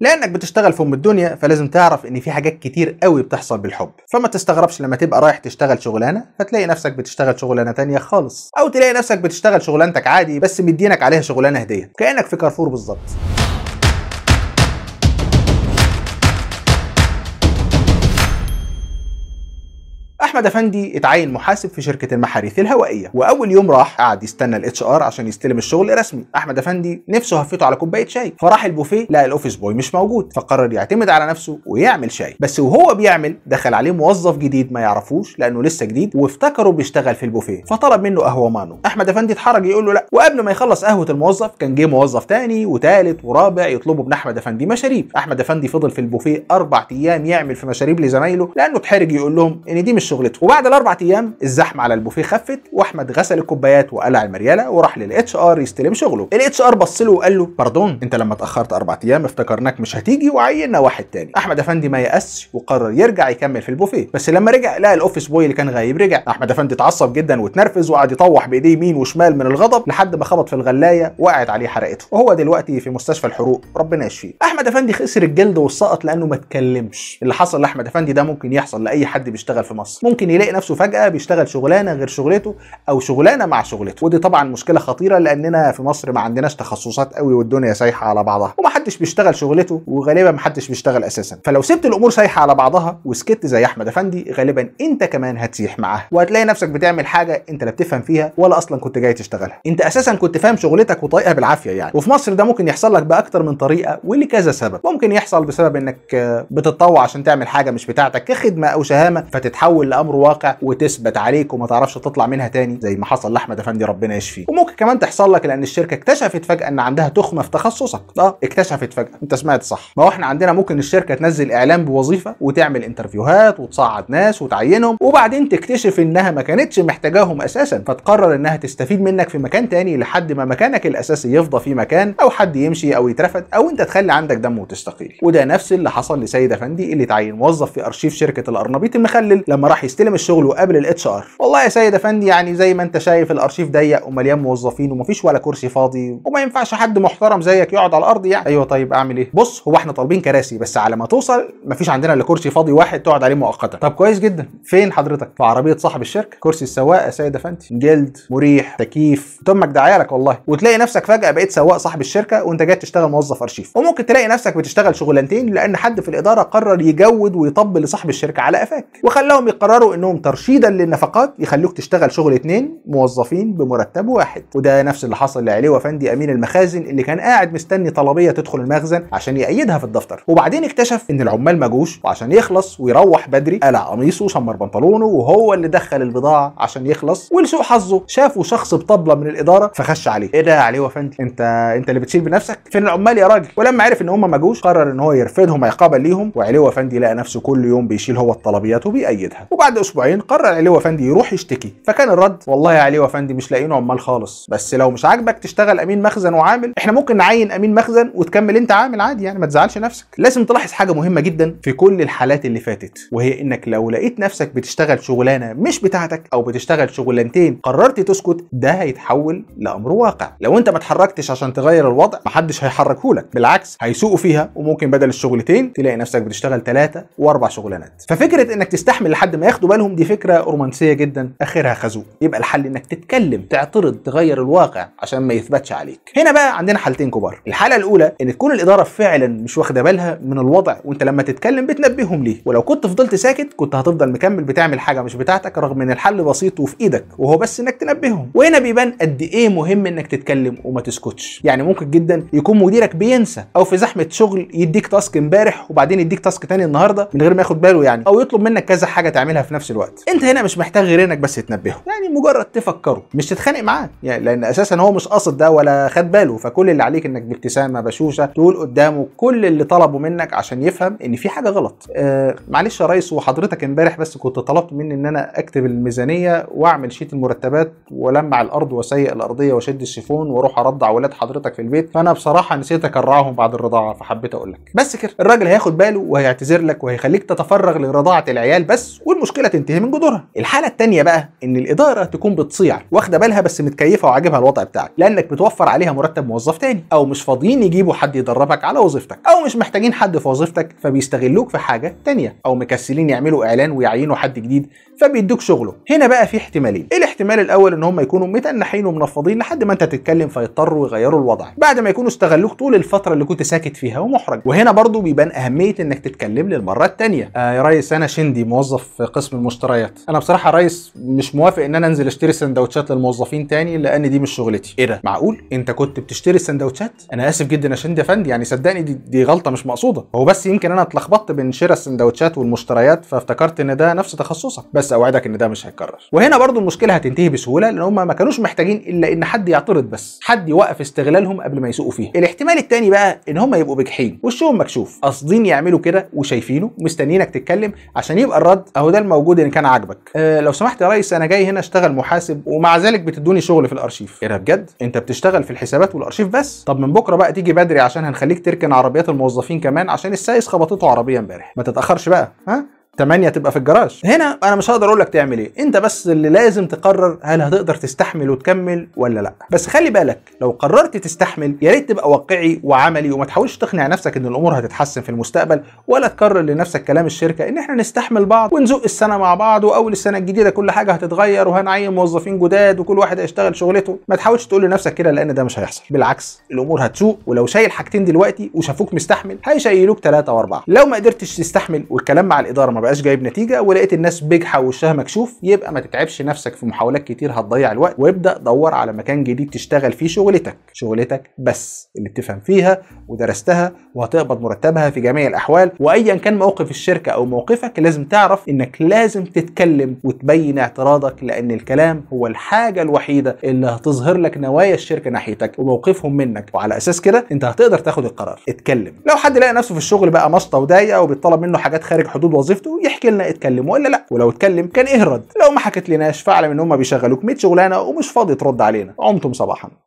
لانك بتشتغل في ام الدنيا فلازم تعرف ان في حاجات كتير قوي بتحصل بالحب فما تستغربش لما تبقى رايح تشتغل شغلانه فتلاقي نفسك بتشتغل شغلانه تانية خالص او تلاقي نفسك بتشتغل شغلانتك عادي بس مدينك عليها شغلانه هديه كانك في كارفور بالظبط احمد افندي اتعين محاسب في شركه المحاريث الهوائيه واول يوم راح قعد يستنى الاتش ار عشان يستلم الشغل رسمي احمد افندي نفسه هفته على كوبايه شاي فراح البوفيه لقى الاوفيس بوي مش موجود فقرر يعتمد على نفسه ويعمل شاي بس وهو بيعمل دخل عليه موظف جديد ما يعرفوش لانه لسه جديد وافتكره بيشتغل في البوفيه فطلب منه قهوه مانو احمد افندي اتحرج يقول له لا وقبل ما يخلص قهوه الموظف كان جه موظف تاني وتالت ورابع يطلبوا من احمد افندي مشاريب احمد افندي فضل في البوفيه اربع ايام يعمل في مشاريب لزمايله لانه اتحرج يقول لهم ان دي مش شغل شغلته وبعد الاربع ايام الزحمه على البوفيه خفت واحمد غسل الكوبايات وقلع المرياله وراح للاتش ار يستلم شغله الاتش ار بص له وقال له باردون انت لما اتاخرت اربع ايام افتكرناك مش هتيجي وعينا واحد تاني احمد افندي ما يأسش وقرر يرجع يكمل في البوفيه بس لما رجع لقى الاوفيس بوي اللي كان غايب رجع احمد افندي اتعصب جدا واتنرفز وقعد يطوح بايديه يمين وشمال من الغضب لحد ما خبط في الغلايه وقعت عليه حرقته وهو دلوقتي في مستشفى الحروق ربنا يشفيه احمد افندي خسر الجلد والسقط لانه ما اتكلمش اللي حصل لاحمد افندي ده ممكن يحصل لاي حد بيشتغل في مصر ممكن يلاقي نفسه فجاه بيشتغل شغلانه غير شغلته او شغلانه مع شغلته ودي طبعا مشكله خطيره لاننا في مصر ما عندناش تخصصات قوي والدنيا سايحه على بعضها ومحدش بيشتغل شغلته وغالبا محدش بيشتغل اساسا فلو سبت الامور سايحه على بعضها وسكت زي احمد افندي غالبا انت كمان هتسيح معاها وهتلاقي نفسك بتعمل حاجه انت لا بتفهم فيها ولا اصلا كنت جاي تشتغلها انت اساسا كنت فاهم شغلتك وطايقها بالعافيه يعني وفي مصر ده ممكن يحصل لك باكتر من طريقه ولكذا سبب ممكن يحصل بسبب انك بتتطوع عشان تعمل حاجه مش بتاعتك كخدمه او شهامه فتتحول لامر الامر واقع وتثبت عليك وما تعرفش تطلع منها تاني زي ما حصل لاحمد افندي ربنا يشفيه وممكن كمان تحصل لك لان الشركه اكتشفت فجاه ان عندها تخمه في تخصصك اه اكتشفت فجاه انت سمعت صح ما هو احنا عندنا ممكن الشركه تنزل اعلان بوظيفه وتعمل انترفيوهات وتصعد ناس وتعينهم وبعدين تكتشف انها ما كانتش محتاجاهم اساسا فتقرر انها تستفيد منك في مكان تاني لحد ما مكانك الاساسي يفضى في مكان او حد يمشي او يترفد او انت تخلي عندك دم وتستقيل وده نفس اللي حصل لسيد افندي اللي تعين موظف في ارشيف شركه الارنبيط المخلل لما راح يستلم الشغل وقابل الاتش ار والله يا سيد افندي يعني زي ما انت شايف الارشيف ضيق ومليان موظفين ومفيش ولا كرسي فاضي وما ينفعش حد محترم زيك يقعد على الارض يعني ايوه طيب اعمل ايه بص هو احنا طالبين كراسي بس على ما توصل مفيش عندنا الا كرسي فاضي واحد تقعد عليه مؤقتا طب كويس جدا فين حضرتك في عربيه صاحب الشركه كرسي السواق يا سيد افندي جلد مريح تكييف تمك دعايه لك والله وتلاقي نفسك فجاه بقيت سواق صاحب الشركه وانت جاي تشتغل موظف ارشيف وممكن تلاقي نفسك بتشتغل شغلانتين لان حد في الاداره قرر يجود ويطبل لصاحب الشركه على قفاك وخلاهم يقرروا قرروا انهم ترشيدا للنفقات يخلوك تشتغل شغل اتنين موظفين بمرتب واحد وده نفس اللي حصل لعلي وفندي امين المخازن اللي كان قاعد مستني طلبيه تدخل المخزن عشان يأيدها في الدفتر وبعدين اكتشف ان العمال ما جوش وعشان يخلص ويروح بدري قلع قميصه وشمر بنطلونه وهو اللي دخل البضاعه عشان يخلص ولسوء حظه شافوا شخص بطبله من الاداره فخش عليه ايه ده يا علي وفندي انت انت اللي بتشيل بنفسك فين العمال يا راجل ولما عرف ان هم ما جوش قرر ان هو يرفدهم عقابا ليهم وعلي وفندي لقى نفسه كل يوم بيشيل هو الطلبيات وبيأيدها وبعد بعد اسبوعين قرر علي وفندي يروح يشتكي فكان الرد والله يا علي وفندي مش لاقيين عمال خالص بس لو مش عاجبك تشتغل امين مخزن وعامل احنا ممكن نعين امين مخزن وتكمل انت عامل عادي يعني ما تزعلش نفسك لازم تلاحظ حاجه مهمه جدا في كل الحالات اللي فاتت وهي انك لو لقيت نفسك بتشتغل شغلانه مش بتاعتك او بتشتغل شغلانتين قررت تسكت ده هيتحول لامر واقع لو انت ما اتحركتش عشان تغير الوضع محدش هيحركهولك بالعكس هيسوقوا فيها وممكن بدل الشغلتين تلاقي نفسك بتشتغل ثلاثه واربع شغلانات ففكره انك تستحمل لحد ما ياخدوا بالهم دي فكره رومانسيه جدا اخرها خازوق يبقى الحل انك تتكلم تعترض تغير الواقع عشان ما يثبتش عليك هنا بقى عندنا حالتين كبار الحاله الاولى ان تكون الاداره فعلا مش واخده بالها من الوضع وانت لما تتكلم بتنبههم ليه ولو كنت فضلت ساكت كنت هتفضل مكمل بتعمل حاجه مش بتاعتك رغم ان الحل بسيط وفي ايدك وهو بس انك تنبههم وهنا بيبان قد ايه مهم انك تتكلم وما تسكتش يعني ممكن جدا يكون مديرك بينسى او في زحمه شغل يديك تاسك امبارح وبعدين يديك تاسك تاني النهارده من غير ما ياخد باله يعني او يطلب منك كذا حاجه تعملها في نفس الوقت انت هنا مش محتاج غير انك بس تنبهه يعني مجرد تفكره مش تتخانق معاه يعني لان اساسا هو مش قاصد ده ولا خد باله فكل اللي عليك انك بابتسامه بشوشه تقول قدامه كل اللي طلبه منك عشان يفهم ان في حاجه غلط آه معلش يا ريس وحضرتك امبارح بس كنت طلبت مني ان انا اكتب الميزانيه واعمل شيت المرتبات ولمع الارض وسيق الارضيه واشد الشيفون واروح ارضع ولاد حضرتك في البيت فانا بصراحه نسيت اكرعهم بعد الرضاعه فحبيت اقول لك بس كده الراجل هياخد باله وهيعتذر لك وهيخليك تتفرغ لرضاعه العيال بس والمشكله المشكله تنتهي من جذورها الحاله الثانيه بقى ان الاداره تكون بتصيع واخده بالها بس متكيفه وعاجبها الوضع بتاعك لانك بتوفر عليها مرتب موظف تاني او مش فاضيين يجيبوا حد يدربك على وظيفتك او مش محتاجين حد في وظيفتك فبيستغلوك في حاجه تانيه او مكسلين يعملوا اعلان ويعينوا حد جديد فبيدوك شغله هنا بقى في احتمالين إيه الاحتمال الاول ان هم يكونوا متنحين ومنفضين لحد ما انت تتكلم فيضطروا يغيروا الوضع بعد ما يكونوا استغلوك طول الفتره اللي كنت ساكت فيها ومحرج وهنا برضو بيبان اهميه انك تتكلم للمره الثانيه آه يا ريس انا شندي موظف في قسم المشتريات انا بصراحه يا ريس مش موافق ان انا انزل اشتري سندوتشات للموظفين تاني لان دي مش شغلتي ايه ده معقول انت كنت بتشتري السندوتشات انا اسف جدا يا شندي يا فندي يعني صدقني دي, دي غلطه مش مقصوده هو بس يمكن انا اتلخبطت بين شراء السندوتشات والمشتريات فافتكرت ان ده نفس تخصصك بس بس اوعدك ان ده مش هيتكرر وهنا برضو المشكله هتنتهي بسهوله لان هم ما كانوش محتاجين الا ان حد يعترض بس حد يوقف استغلالهم قبل ما يسوقوا فيها الاحتمال الثاني بقى ان هم يبقوا بجحين وشهم مكشوف قاصدين يعملوا كده وشايفينه مستنيينك تتكلم عشان يبقى الرد اهو ده الموجود ان كان عاجبك أه لو سمحت يا ريس انا جاي هنا اشتغل محاسب ومع ذلك بتدوني شغل في الارشيف ايه ده بجد انت بتشتغل في الحسابات والارشيف بس طب من بكره بقى تيجي بدري عشان هنخليك تركن عربيات الموظفين كمان عشان السايس خبطته عربيه امبارح ما تتاخرش بقى ها 8 تبقى في الجراج هنا انا مش هقدر اقول لك تعمل ايه انت بس اللي لازم تقرر هل هتقدر تستحمل وتكمل ولا لا بس خلي بالك لو قررت تستحمل يا ريت تبقى واقعي وعملي وما تحاولش تقنع نفسك ان الامور هتتحسن في المستقبل ولا تكرر لنفسك كلام الشركه ان احنا نستحمل بعض ونزق السنه مع بعض واول السنه الجديده كل حاجه هتتغير وهنعين موظفين جداد وكل واحد هيشتغل شغلته ما تحاولش تقول لنفسك كده لان ده مش هيحصل بالعكس الامور هتسوء ولو شايل حاجتين دلوقتي وشافوك مستحمل هيشيلوك ثلاثه واربعه لو ما قدرتش تستحمل والكلام مع الاداره ما بقاش جايب نتيجه ولقيت الناس بجحه ووشها مكشوف يبقى ما تتعبش نفسك في محاولات كتير هتضيع الوقت وابدا دور على مكان جديد تشتغل فيه شغلتك شغلتك بس اللي بتفهم فيها ودرستها وهتقبض مرتبها في جميع الاحوال وايا كان موقف الشركه او موقفك لازم تعرف انك لازم تتكلم وتبين اعتراضك لان الكلام هو الحاجه الوحيده اللي هتظهر لك نوايا الشركه ناحيتك وموقفهم منك وعلى اساس كده انت هتقدر تاخد القرار اتكلم لو حد لقى نفسه في الشغل بقى مسطه وضايق وبيطلب منه حاجات خارج حدود وظيفته يحكي لنا اتكلم ولا لا ولو اتكلم كان اهرد لو ما حكت لناش فاعلم ان هم بيشغلوك 100 شغلانه ومش فاضي ترد علينا عمتم صباحا